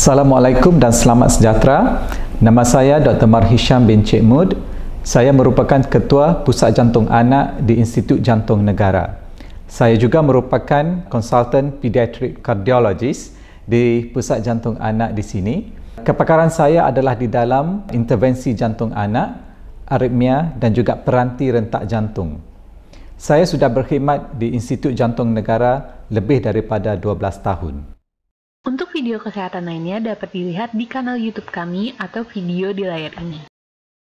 Assalamualaikum dan selamat sejahtera. Nama saya Dr. Marhisham bin Cik Mud. Saya merupakan Ketua Pusat Jantung Anak di Institut Jantung Negara. Saya juga merupakan consultant pediatric cardiologist di Pusat Jantung Anak di sini. Kepakaran saya adalah di dalam intervensi jantung anak, aritmia dan juga peranti rentak jantung. Saya sudah berkhidmat di Institut Jantung Negara lebih daripada 12 tahun video kesehatan lainnya dapat dilihat di kanal YouTube kami atau video di layar ini.